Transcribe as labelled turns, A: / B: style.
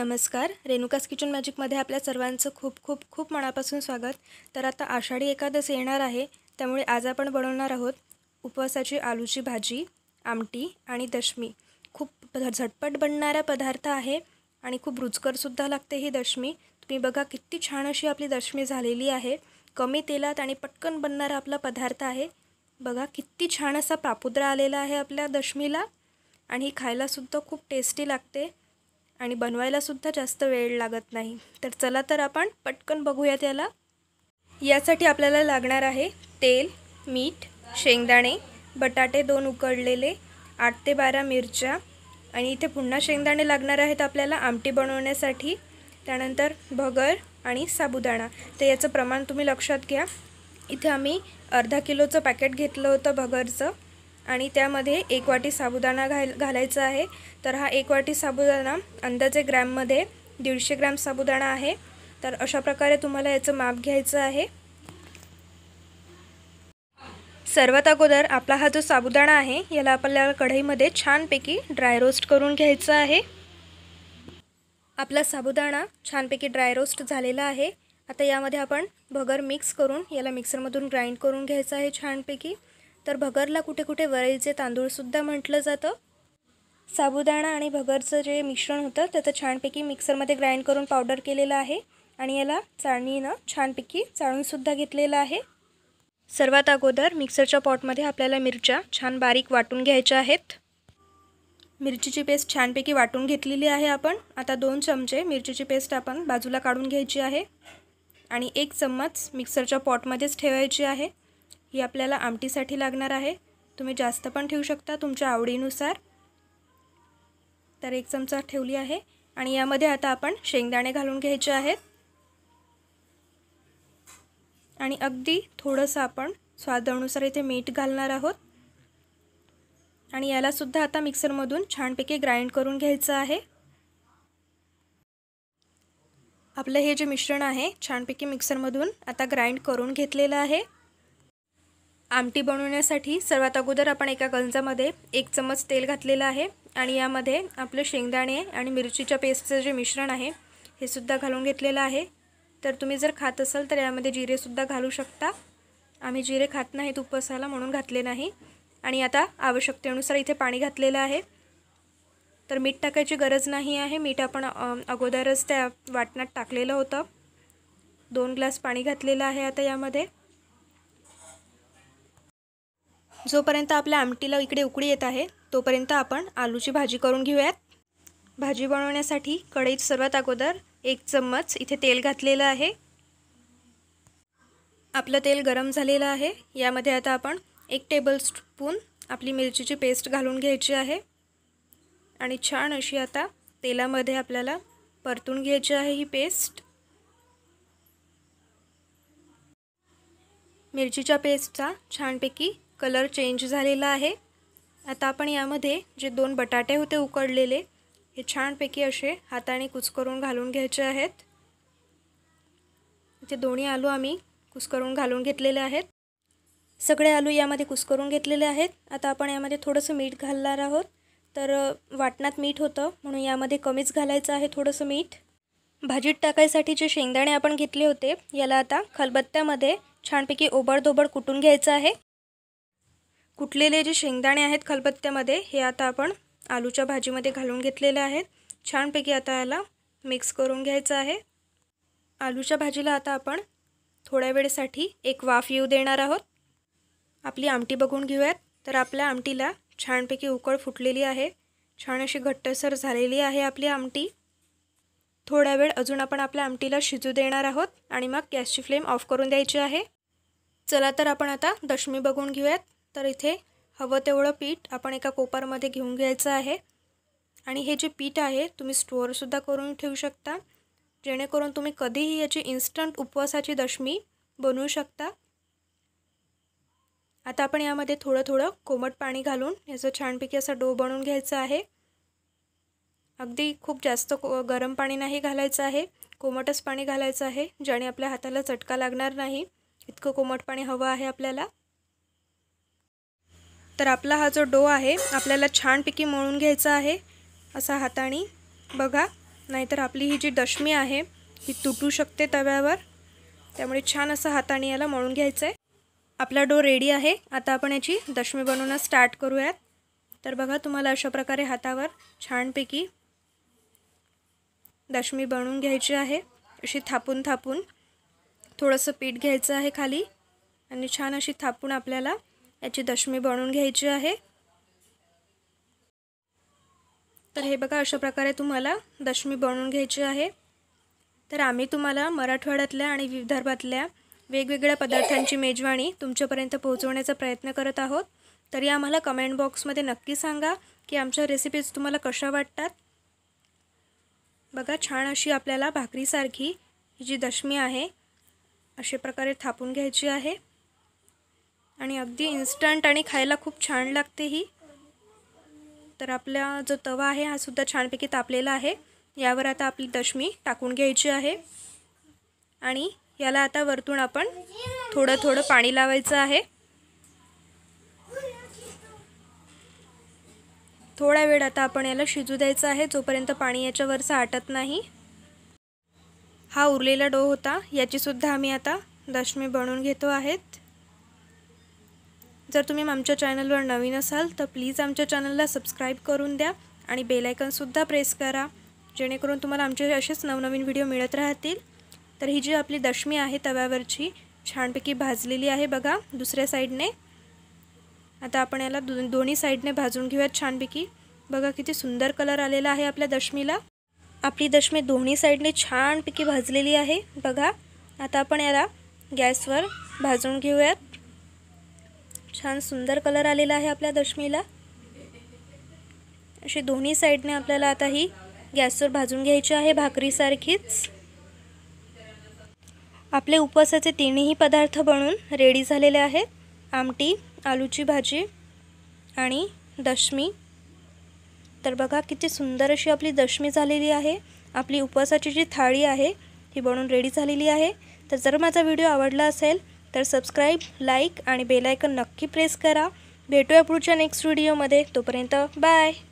A: नमस्कार रेणुकास किचन मॅजिकमध्ये आपल्या सर्वांचं खूप खूप खूप मनापासून स्वागत तर आता आषाढी एकादस येणार आहे त्यामुळे आज आपण बनवणार आहोत उपवासाची आलूची भाजी आमटी आणि दशमी खूप झटपट बनणारा पदार्थ आहे आणि खूप रुचकरसुद्धा लागते ही दशमी तुम्ही बघा किती छान अशी आपली दशमी झालेली आहे कमी तेलात आणि पटकन बनणारा आपला पदार्थ आहे बघा किती छान असा पापुद्रा आलेला आहे आपल्या दशमीला आणि ही खायलासुद्धा खूप टेस्टी लागते आणि बनवायलासुद्धा जास्त वेळ लागत नाही तर चला तर आपण पटकन बघूया त्याला यासाठी आपल्याला लागणार आहे तेल मीठ शेंगदाणे बटाटे दोन उकडलेले आठ ते बारा मिरच्या आणि इथे पुन्हा शेंगदाणे लागणार आहेत आपल्याला आमटी बनवण्यासाठी त्यानंतर भगर आणि साबुदाणा तर याचं प्रमाण तुम्ही लक्षात घ्या इथे आम्ही अर्धा किलोचं पॅकेट घेतलं होतं भगरचं आणि त्यामध्ये एक वाटी साबुदाणा घाल घालायचा आहे तर हा एक वाटी साबुदाणा अंदाजे ग्रॅममध्ये दीडशे ग्रॅम साबुदाणा आहे तर अशा प्रकारे तुम्हाला याचं माप घ्यायचं आहे सर्वात अगोदर आपला हा जो साबुदाणा आहे याला आपल्याला कढईमध्ये छानपैकी ड्राय रोस्ट करून घ्यायचं आहे आपला साबुदाणा छानपैकी ड्राय रोस्ट झालेला आहे आता यामध्ये आपण भगर मिक्स करून याला मिक्सरमधून ग्राइंड करून घ्यायचं आहे छानपैकी तर भगरला कुठे कुठे वरईचे तांदूळसुद्धा म्हटलं जातं साबुदाणा आणि भगरचं जे मिश्रण होतं त्याचं छानपैकी मिक्सरमध्ये ग्राइंड करून पावडर केलेलं आहे आणि याला चाळणीनं छानपैकी चाळूनसुद्धा घेतलेलं आहे सर्वात अगोदर मिक्सरच्या पॉटमध्ये आपल्याला मिरच्या छान बारीक वाटून घ्यायच्या आहेत मिरचीची पेस्ट छानपैकी वाटून घेतलेली आहे आपण आता दोन चमचे मिरचीची पेस्ट आपण बाजूला काढून घ्यायची आहे आणि एक चम्मच मिक्सरच्या पॉटमध्येच ठेवायची आहे ही आपल्याला आमटीसाठी लागणार आहे तुम्ही जास्त पण ठेवू शकता तुमच्या आवडीनुसार तर एक चमचा ठेवली आहे आणि यामध्ये आता आपण शेंगदाणे घालून घ्यायचे आहेत आणि अगदी थोडंसं आपण स्वादानुसार इथे मीठ घालणार आहोत आणि यालासुद्धा आता मिक्सरमधून छानपैकी ग्राइंड करून घ्यायचं आहे आपलं हे जे मिश्रण आहे छानपैकी मिक्सरमधून आता ग्राइंड करून घेतलेलं आहे आमटी बनवण्यासाठी सर्वात अगोदर आपण एका गंजामध्ये एक चमच तेल घातलेलं आहे आणि यामध्ये आपलं शेंगदाणे आणि मिरचीच्या पेस्टचं जे मिश्रण आहे हे सुद्धा घालून घेतलेलं आहे तर तुम्ही जर खात असाल तर यामध्ये जिरेसुद्धा घालू शकता आम्ही जिरे खात नाहीत उपसाला म्हणून घातले नाही आणि आता आवश्यकतेनुसार इथे पाणी घातलेलं आहे तर मीठ टाकायची गरज नाही आहे मीठ आपण अगोदरच त्या वाटणात टाकलेलं होतं दोन ग्लास पाणी घातलेलं आहे आता यामध्ये जोपर्यंत आपल्या आमटीला इकडे उकळी येत आहे तोपर्यंत आपण आलूची भाजी करून घेऊयात भाजी बनवण्यासाठी कढईत सर्वात अगोदर एक चम्मच इथे तेल घातलेलं आहे आपलं तेल गरम झालेलं आहे यामध्ये आता आपण एक टेबल स्पून आपली मिरचीची पेस्ट घालून घ्यायची आहे आणि छान अशी आता तेलामध्ये आपल्याला परतून घ्यायची आहे ही पेस्ट मिरचीच्या पेस्टचा छानपैकी कलर चेंज झालेला आहे आता आपण यामध्ये जे दोन बटाटे होते उकडलेले हे छानपैकी असे हाताने कुचकरून घालून घ्यायचे आहेत इथे दोन्ही आलू आम्ही कुसकरून घालून घेतलेले आहेत सगळे आलू यामध्ये कुसकरून घेतलेले आहेत आता आपण यामध्ये थोडंसं मीठ घालणार आहोत तर वाटणात मीठ होतं म्हणून यामध्ये कमीच घालायचं आहे थोडंसं मीठ भाजीत टाकायसाठी जे शेंगदाणे आपण घेतले होते याला आता खलबत्त्यामध्ये छानपैकी ओबडधोबड कुटून घ्यायचं आहे कुटलेले जे शेंगदाणे आहेत खलबत्त्यामध्ये हे आता आपण आलूच्या भाजीमध्ये घालून घेतलेले आहेत छानपैकी आता याला मिक्स करून घ्यायचं आहे आलूच्या भाजीला आता आपण थोड्या वेळेसाठी एक वाफ येऊ देणार आहोत आपली आमटी बघून घेऊयात तर आपल्या आमटीला छानपैकी उकळ फुटलेली आहे छान अशी घट्टसर झालेली आहे आपली आमटी थोड्या वेळ अजून आपण आपल्या आमटीला शिजू देणार आहोत आणि मग गॅसची फ्लेम ऑफ करून द्यायची आहे चला तर आपण आता दशमी बघून घेऊयात तर इथे हवं तेवढं पीठ आपण एका कोपरमध्ये घेऊन घ्यायचं आहे आणि हे जे पीठ आहे तुम्ही स्टोअरसुद्धा करून ठेवू शकता जेणेकरून तुम्ही कधीही याची इन्स्टंट उपवासाची दशमी बनवू शकता आता आपण यामध्ये थोडं थोडं कोमट पाणी घालून याचं छानपैकी असा डो बनवून घ्यायचा आहे अगदी खूप जास्त को गरम पाणी नाही घालायचं आहे कोमटच पाणी घालायचं आहे ज्याने आपल्या हाताला चटका लागणार नाही इतकं कोमट पाणी हवं आहे आपल्याला तर आपला हा जो डो आहे आपल्याला छानपैकी मळून घ्यायचा आहे असा हाताने बघा नाहीतर आपली ही जी दशमी आहे ही तुटू शकते तव्यावर त्यामुळे छान असं हाताने याला मळून घ्यायचं आहे आपला डो रेडी आहे आता आपण याची दशमी बनवणं स्टार्ट करूयात तर बघा तुम्हाला अशा प्रकारे हातावर छानपैकी दशमी बनवून घ्यायची आहे अशी थापून थापून थोडंसं पीठ घ्यायचं आहे खाली आणि छान अशी थापून आपल्याला याची दशमी बनवून घ्यायची आहे तर हे बघा अशा प्रकारे तुम्हाला दशमी बनवून घ्यायची आहे तर आम्ही तुम्हाला मराठवाड्यातल्या आणि विदर्भातल्या वेगवेगळ्या पदार्थांची मेजवाणी तुमच्यापर्यंत पोहोचवण्याचा प्रयत्न करत आहोत तरी आम्हाला कमेंट बॉक्समध्ये नक्की सांगा की आमच्या रेसिपीज तुम्हाला कशा वाटतात बघा छान अशी आपल्याला भाकरीसारखी ही जी दशमी आहे अशा प्रकारे थापून घ्यायची आहे आणि अगदी इन्स्टंट आणि खायला खूप छान लागते ही तर आपला जो तवा आहे हा सुद्धा छानपैकी तापलेला आहे यावर आता आपली दशमी टाकून घ्यायची आहे आणि याला आता वरतून आपण थोडं थोडं पाणी लावायचं आहे थोडा वेळ आता आपण याला शिजू द्यायचं आहे जोपर्यंत पाणी याच्यावर आटत नाही हा उरलेला डो होता याचीसुद्धा आम्ही आता दशमी बनवून घेतो आहेत जर तुम्ही आमच्या चॅनलवर नवीन असाल तर प्लीज आमच्या चॅनलला सबस्क्राईब करून द्या आणि बेलायकनसुद्धा प्रेस करा जेणेकरून तुम्हाला आमचे असेच नवनवीन व्हिडिओ मिळत राहतील तर ही जी आपली दशमी आहे तव्यावरची छानपैकी भाजलेली आहे बघा दुसऱ्या साईडने आता आपण याला दो दोन्ही साईडने भाजून घेऊयात छानपैकी बघा किती सुंदर कलर आलेला आहे आपल्या दशमीला आपली दशमी दोन्ही साईडने छानपैकी भाजलेली आहे बघा आता आपण याला गॅसवर भाजून घेऊयात छान सुंदर कलर आलेला आहे आपल्या दशमीला अशी दोन्ही साईडने आपल्याला आता ही गॅसवर भाजून घ्यायची आहे भाकरीसारखीच आपले उपवासाचे तीनही पदार्थ बनून रेडी झालेले आहेत आमटी आलूची भाजी आणि दशमी तर बघा किती सुंदर अशी आपली दशमी झालेली आहे आपली उपवासाची जी थाळी आहे ही बनून रेडी झालेली आहे तर जर माझा व्हिडिओ आवडला असेल तर सबस्क्राईब लाईक आणि बेलायकन नक्की प्रेस करा भेटूया पुढच्या नेक्स्ट व्हिडिओमध्ये तोपर्यंत बाय